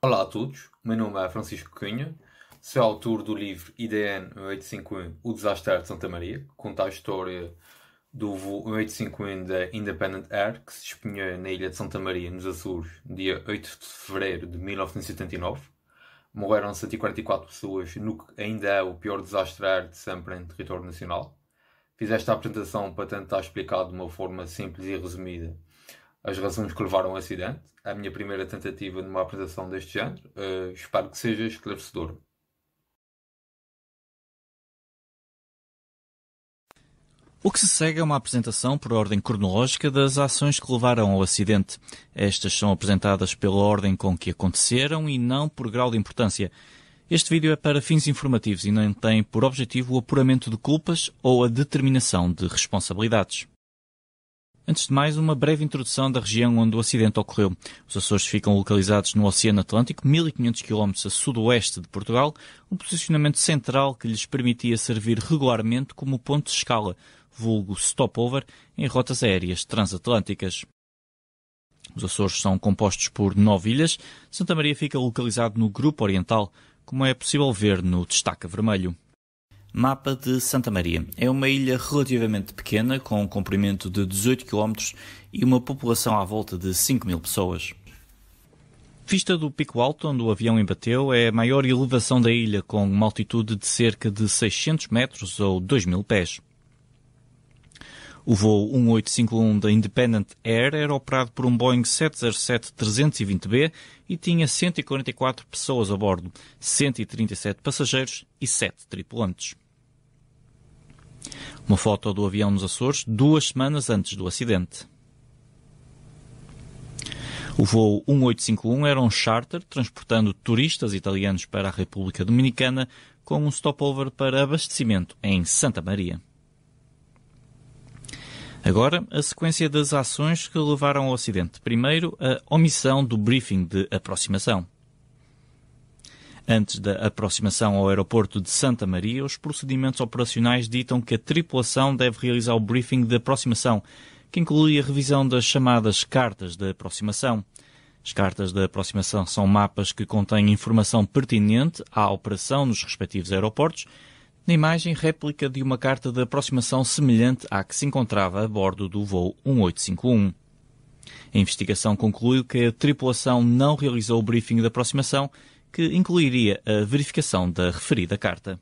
Olá a todos, o meu nome é Francisco Cunha, sou autor do livro IDN 1851 O Desastre de Santa Maria, que conta a história do voo 1851 da Independent Air que se espinhou na ilha de Santa Maria, nos Açores, dia 8 de fevereiro de 1979. Morreram 144 pessoas no que ainda é o pior desastre aéreo de sempre em território nacional. Fiz esta apresentação para tentar explicar de uma forma simples e resumida as razões que levaram ao acidente, a minha primeira tentativa numa apresentação deste género. Uh, espero que seja esclarecedor. O que se segue é uma apresentação por ordem cronológica das ações que levaram ao acidente. Estas são apresentadas pela ordem com que aconteceram e não por grau de importância. Este vídeo é para fins informativos e não tem por objetivo o apuramento de culpas ou a determinação de responsabilidades. Antes de mais, uma breve introdução da região onde o acidente ocorreu. Os Açores ficam localizados no Oceano Atlântico, 1500 km a sudoeste de Portugal, um posicionamento central que lhes permitia servir regularmente como ponto de escala, vulgo stopover, em rotas aéreas transatlânticas. Os Açores são compostos por nove ilhas. Santa Maria fica localizado no Grupo Oriental, como é possível ver no destaque vermelho. Mapa de Santa Maria. É uma ilha relativamente pequena, com um comprimento de 18 km e uma população à volta de 5 mil pessoas. Vista do Pico Alto, onde o avião embateu, é a maior elevação da ilha, com uma altitude de cerca de 600 metros ou 2 mil pés. O voo 1851 da Independent Air era operado por um Boeing 707-320B e tinha 144 pessoas a bordo, 137 passageiros e 7 tripulantes. Uma foto do avião nos Açores duas semanas antes do acidente. O voo 1851 era um charter transportando turistas italianos para a República Dominicana com um stopover para abastecimento em Santa Maria. Agora, a sequência das ações que levaram ao acidente. Primeiro, a omissão do briefing de aproximação. Antes da aproximação ao aeroporto de Santa Maria, os procedimentos operacionais ditam que a tripulação deve realizar o briefing de aproximação, que inclui a revisão das chamadas cartas de aproximação. As cartas de aproximação são mapas que contêm informação pertinente à operação nos respectivos aeroportos, na imagem réplica de uma carta de aproximação semelhante à que se encontrava a bordo do voo 1851. A investigação concluiu que a tripulação não realizou o briefing de aproximação que incluiria a verificação da referida carta.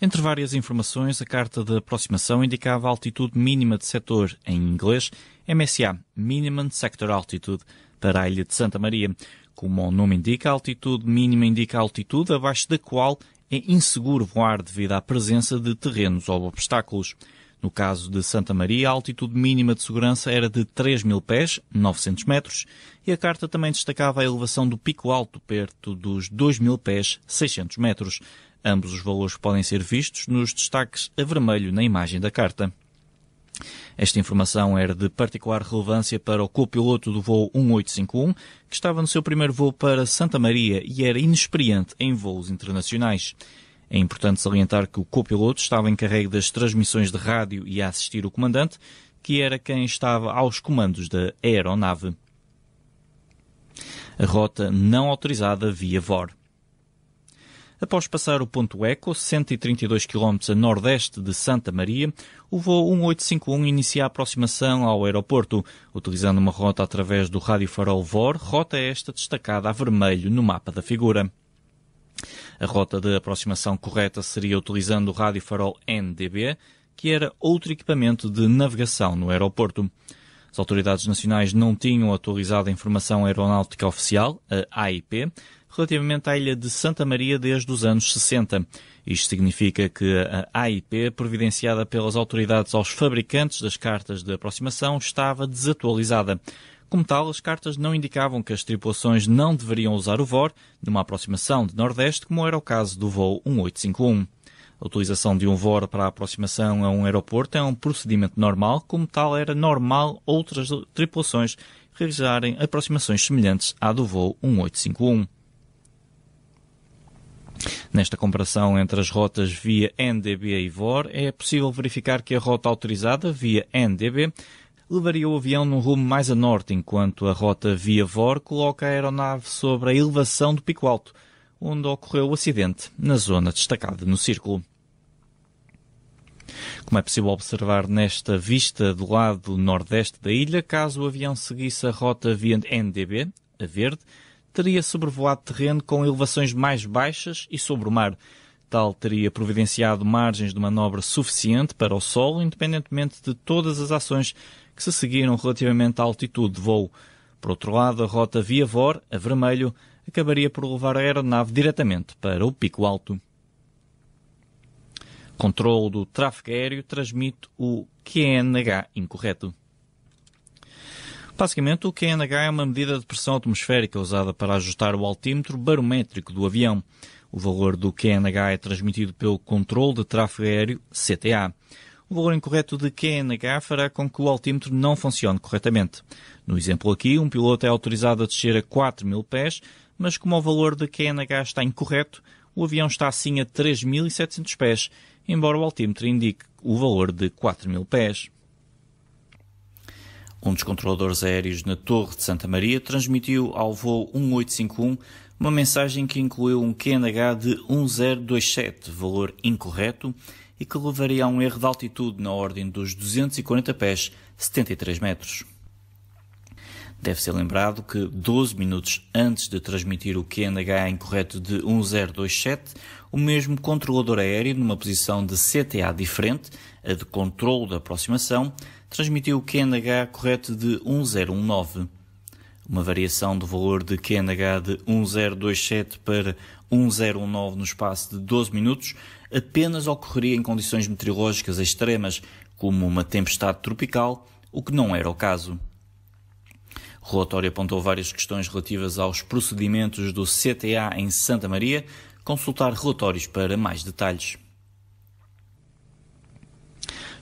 Entre várias informações, a carta de aproximação indicava a altitude mínima de setor, em inglês MSA, Minimum Sector Altitude, para a ilha de Santa Maria. Como o nome indica, a altitude mínima indica a altitude abaixo da qual é inseguro voar devido à presença de terrenos ou obstáculos. No caso de Santa Maria, a altitude mínima de segurança era de 3 mil pés, 900 metros, e a carta também destacava a elevação do pico alto, perto dos 2 mil pés, 600 metros. Ambos os valores podem ser vistos nos destaques a vermelho na imagem da carta. Esta informação era de particular relevância para o copiloto do voo 1851, que estava no seu primeiro voo para Santa Maria e era inexperiente em voos internacionais. É importante salientar que o copiloto estava encarregue das transmissões de rádio e a assistir o comandante, que era quem estava aos comandos da aeronave. A rota não autorizada via VOR. Após passar o ponto Eco, 132 km a nordeste de Santa Maria, o voo 1851 inicia a aproximação ao aeroporto, utilizando uma rota através do rádio farol VOR, rota esta destacada a vermelho no mapa da figura. A rota de aproximação correta seria utilizando o rádio farol NDB, que era outro equipamento de navegação no aeroporto. As autoridades nacionais não tinham atualizado a informação aeronáutica oficial, a AIP, relativamente à ilha de Santa Maria desde os anos 60. Isto significa que a AIP, providenciada pelas autoridades aos fabricantes das cartas de aproximação, estava desatualizada. Como tal, as cartas não indicavam que as tripulações não deveriam usar o VOR numa aproximação de Nordeste, como era o caso do voo 1851. A utilização de um VOR para a aproximação a um aeroporto é um procedimento normal, como tal era normal outras tripulações realizarem aproximações semelhantes à do voo 1851. Nesta comparação entre as rotas via NDB e VOR, é possível verificar que a rota autorizada via NDB levaria o avião num rumo mais a norte, enquanto a rota via Vor coloca a aeronave sobre a elevação do Pico Alto, onde ocorreu o acidente, na zona destacada no círculo. Como é possível observar nesta vista do lado nordeste da ilha, caso o avião seguisse a rota via NDB, a verde, teria sobrevoado terreno com elevações mais baixas e sobre o mar. Tal teria providenciado margens de manobra suficiente para o solo, independentemente de todas as ações que se seguiram relativamente à altitude de voo. Por outro lado, a rota via Vor, a vermelho, acabaria por levar a aeronave diretamente para o Pico Alto. Controlo do tráfego aéreo transmite o QNH incorreto. Basicamente, o QNH é uma medida de pressão atmosférica usada para ajustar o altímetro barométrico do avião. O valor do QNH é transmitido pelo Controlo de Tráfego Aéreo, CTA o valor incorreto de QNH é fará com que o altímetro não funcione corretamente. No exemplo aqui, um piloto é autorizado a descer a 4 mil pés, mas como o valor de QNH é está incorreto, o avião está assim a 3.700 pés, embora o altímetro indique o valor de 4 mil pés. Um dos controladores aéreos na Torre de Santa Maria transmitiu ao voo 1851 uma mensagem que incluiu um QNH de 1027, valor incorreto, e que levaria a um erro de altitude na ordem dos 240 pés, 73 metros. Deve ser lembrado que 12 minutos antes de transmitir o QNH incorreto de 1027, o mesmo controlador aéreo, numa posição de CTA diferente, a de controle da aproximação, transmitiu o QNH correto de 1019. Uma variação do valor de QNH de 1027 para 1019 no espaço de 12 minutos apenas ocorreria em condições meteorológicas extremas, como uma tempestade tropical, o que não era o caso. O relatório apontou várias questões relativas aos procedimentos do CTA em Santa Maria. Consultar relatórios para mais detalhes.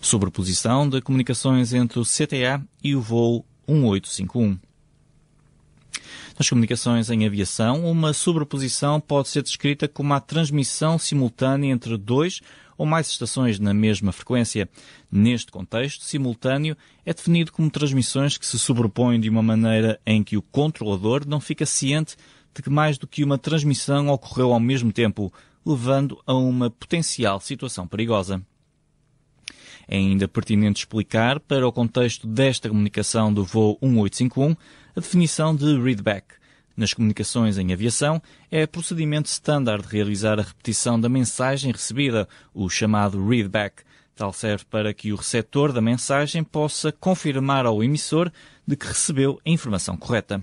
Sobreposição de comunicações entre o CTA e o voo 1851 nas comunicações em aviação, uma sobreposição pode ser descrita como a transmissão simultânea entre dois ou mais estações na mesma frequência. Neste contexto, simultâneo é definido como transmissões que se sobrepõem de uma maneira em que o controlador não fica ciente de que mais do que uma transmissão ocorreu ao mesmo tempo, levando a uma potencial situação perigosa. É ainda pertinente explicar, para o contexto desta comunicação do voo 1851, a definição de readback. Nas comunicações em aviação, é procedimento standard realizar a repetição da mensagem recebida, o chamado readback. Tal serve para que o receptor da mensagem possa confirmar ao emissor de que recebeu a informação correta.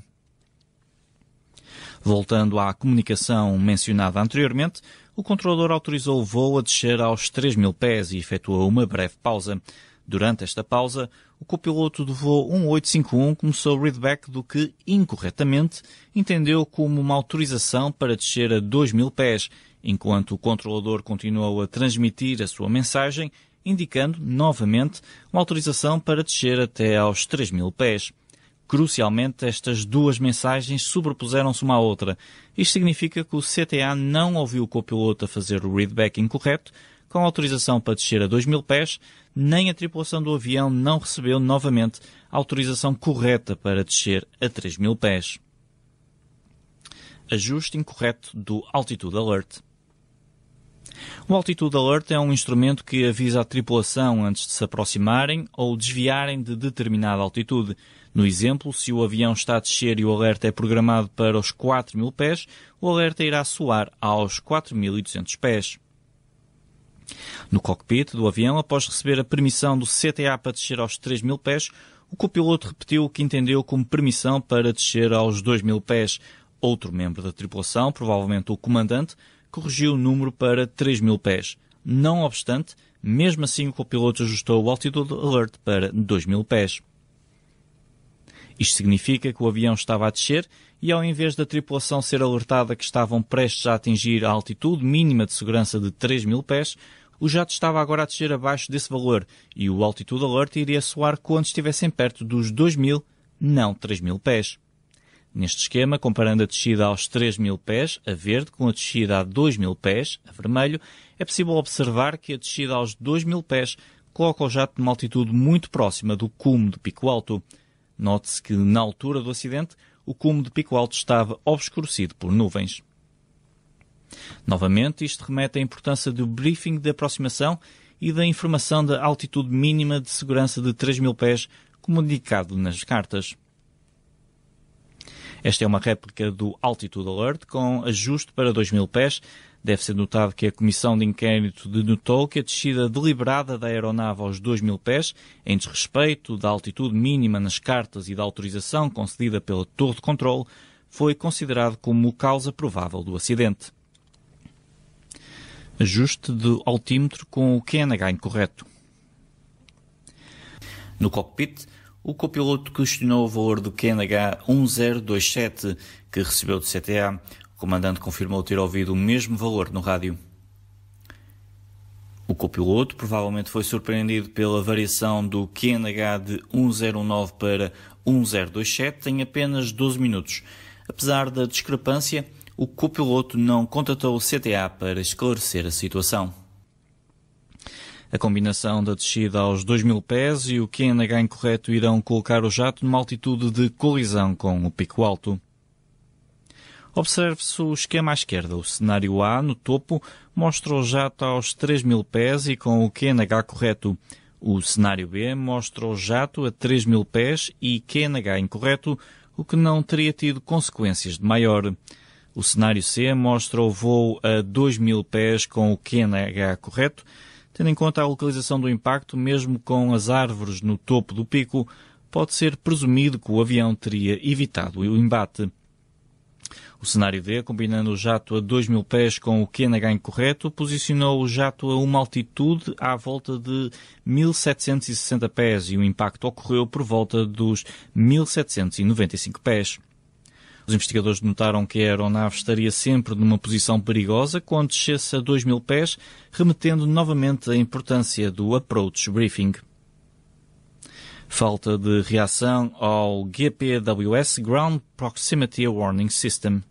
Voltando à comunicação mencionada anteriormente, o controlador autorizou o voo a descer aos 3 mil pés e efetuou uma breve pausa. Durante esta pausa, o copiloto do voo 1851 começou o readback do que, incorretamente, entendeu como uma autorização para descer a 2.000 pés, enquanto o controlador continuou a transmitir a sua mensagem, indicando, novamente, uma autorização para descer até aos 3.000 pés. Crucialmente, estas duas mensagens sobrepuseram-se uma à outra. Isto significa que o CTA não ouviu o copiloto a fazer o readback incorreto, com autorização para descer a 2 mil pés, nem a tripulação do avião não recebeu novamente a autorização correta para descer a 3 mil pés. Ajuste incorreto do Altitude Alert. O Altitude Alert é um instrumento que avisa a tripulação antes de se aproximarem ou desviarem de determinada altitude. No exemplo, se o avião está a descer e o alerta é programado para os 4.000 pés, o alerta irá soar aos 4.200 pés. No cockpit do avião, após receber a permissão do CTA para descer aos 3 mil pés, o copiloto repetiu o que entendeu como permissão para descer aos 2 mil pés. Outro membro da tripulação, provavelmente o comandante, corrigiu o número para 3 mil pés. Não obstante, mesmo assim o copiloto ajustou o altitude alert para 2 mil pés. Isto significa que o avião estava a descer e, ao invés da tripulação ser alertada que estavam prestes a atingir a altitude mínima de segurança de 3 mil pés, o jato estava agora a descer abaixo desse valor e o altitude alert iria soar quando estivessem perto dos 2 mil, não 3 mil pés. Neste esquema, comparando a descida aos 3 mil pés, a verde, com a descida a 2 mil pés, a vermelho, é possível observar que a descida aos 2 mil pés coloca o jato numa altitude muito próxima do cume do pico alto. Note-se que, na altura do acidente, o cume de Pico Alto estava obscurecido por nuvens. Novamente, isto remete à importância do briefing de aproximação e da informação da altitude mínima de segurança de 3 mil pés, como indicado nas cartas. Esta é uma réplica do Altitude Alert com ajuste para 2 mil pés, Deve ser notado que a comissão de inquérito denotou que a descida deliberada da aeronave aos 2 mil pés, em desrespeito da altitude mínima nas cartas e da autorização concedida pela torre de controle, foi considerado como causa provável do acidente. Ajuste do altímetro com o QNH incorreto. No cockpit, o copiloto questionou o valor do QNH 1027 que recebeu do CTA, o comandante confirmou ter ouvido o mesmo valor no rádio. O copiloto provavelmente foi surpreendido pela variação do QNH de 1019 para 1027 em apenas 12 minutos. Apesar da discrepância, o copiloto não contatou o CTA para esclarecer a situação. A combinação da descida aos 2.000 pés e o QNH incorreto irão colocar o jato numa altitude de colisão com o pico alto. Observe-se o esquema à esquerda. O cenário A, no topo, mostra o jato aos 3 mil pés e com o QNH correto. O cenário B mostra o jato a 3 mil pés e QNH incorreto, o que não teria tido consequências de maior. O cenário C mostra o voo a 2 mil pés com o QNH correto, tendo em conta a localização do impacto, mesmo com as árvores no topo do pico, pode ser presumido que o avião teria evitado o embate. O cenário D, combinando o jato a 2 mil pés com o que ganho correto, posicionou o jato a uma altitude à volta de 1760 pés e o impacto ocorreu por volta dos 1795 pés. Os investigadores notaram que a aeronave estaria sempre numa posição perigosa quando descesse a 2 mil pés, remetendo novamente à importância do approach briefing. Falta de reação ao GPWS Ground Proximity Warning System.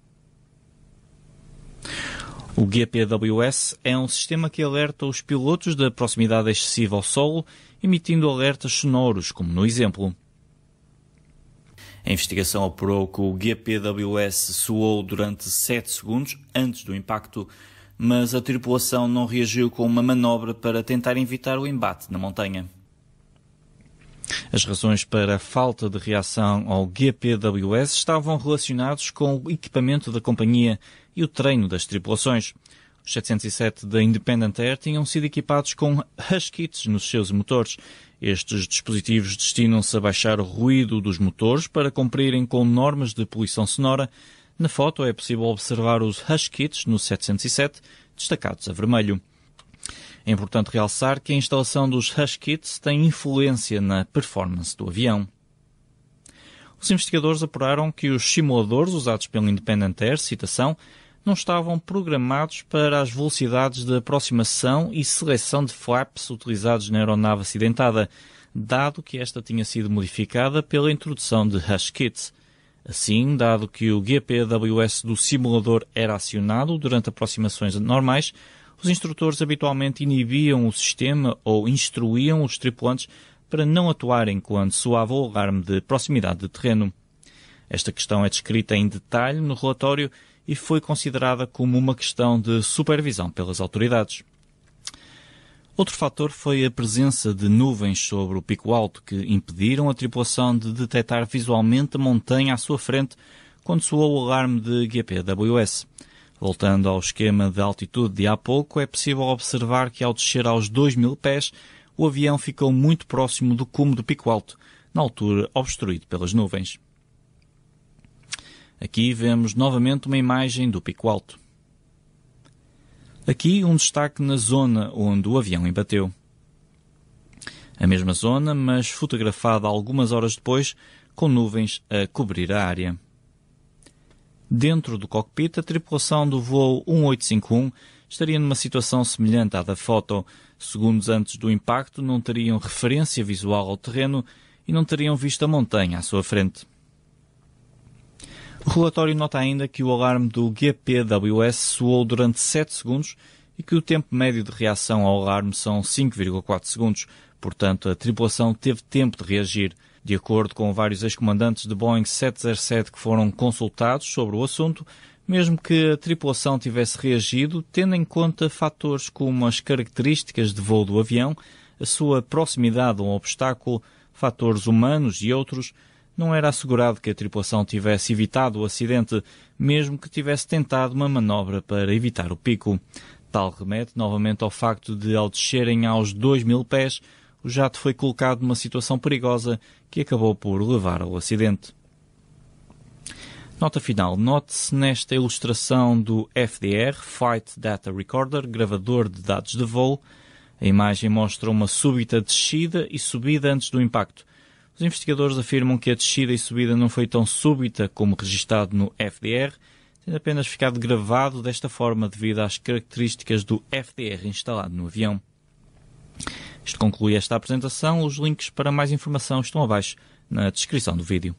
O GPWS é um sistema que alerta os pilotos da proximidade excessiva ao solo, emitindo alertas sonoros, como no exemplo. A investigação apurou que o GPWS soou durante 7 segundos antes do impacto, mas a tripulação não reagiu com uma manobra para tentar evitar o embate na montanha. As razões para a falta de reação ao GPWS estavam relacionadas com o equipamento da companhia e o treino das tripulações. Os 707 da Independent Air tinham sido equipados com hush kits nos seus motores. Estes dispositivos destinam-se a baixar o ruído dos motores para cumprirem com normas de poluição sonora. Na foto é possível observar os hush kits no 707, destacados a vermelho. É importante realçar que a instalação dos hush kits tem influência na performance do avião. Os investigadores apuraram que os simuladores usados pelo Independent Air, citação, não estavam programados para as velocidades de aproximação e seleção de flaps utilizados na aeronave acidentada, dado que esta tinha sido modificada pela introdução de hash kits. Assim, dado que o GPWS do simulador era acionado durante aproximações normais, os instrutores habitualmente inibiam o sistema ou instruíam os tripulantes para não atuarem quando soava o alarme de proximidade de terreno. Esta questão é descrita em detalhe no relatório e foi considerada como uma questão de supervisão pelas autoridades. Outro fator foi a presença de nuvens sobre o pico alto que impediram a tripulação de detectar visualmente a montanha à sua frente quando soou o alarme de GPWS. Voltando ao esquema de altitude de há pouco, é possível observar que ao descer aos 2000 pés, o avião ficou muito próximo do cume do pico alto, na altura obstruído pelas nuvens. Aqui vemos novamente uma imagem do pico alto. Aqui um destaque na zona onde o avião embateu. A mesma zona, mas fotografada algumas horas depois, com nuvens a cobrir a área. Dentro do cockpit, a tripulação do voo 1851 estaria numa situação semelhante à da foto. Segundos antes do impacto, não teriam referência visual ao terreno e não teriam visto a montanha à sua frente. O relatório nota ainda que o alarme do GPWS soou durante 7 segundos e que o tempo médio de reação ao alarme são 5,4 segundos, portanto, a tripulação teve tempo de reagir. De acordo com vários ex-comandantes de Boeing 707 que foram consultados sobre o assunto, mesmo que a tripulação tivesse reagido, tendo em conta fatores como as características de voo do avião, a sua proximidade a um obstáculo, fatores humanos e outros, não era assegurado que a tripulação tivesse evitado o acidente, mesmo que tivesse tentado uma manobra para evitar o pico. Tal remete novamente ao facto de, ao descerem aos 2 mil pés, o jato foi colocado numa situação perigosa que acabou por levar ao acidente. Nota final. Note-se nesta ilustração do FDR, Flight Data Recorder, gravador de dados de voo. A imagem mostra uma súbita descida e subida antes do impacto. Os investigadores afirmam que a descida e subida não foi tão súbita como registado no FDR, tendo apenas ficado gravado desta forma devido às características do FDR instalado no avião. Isto conclui esta apresentação. Os links para mais informação estão abaixo na descrição do vídeo.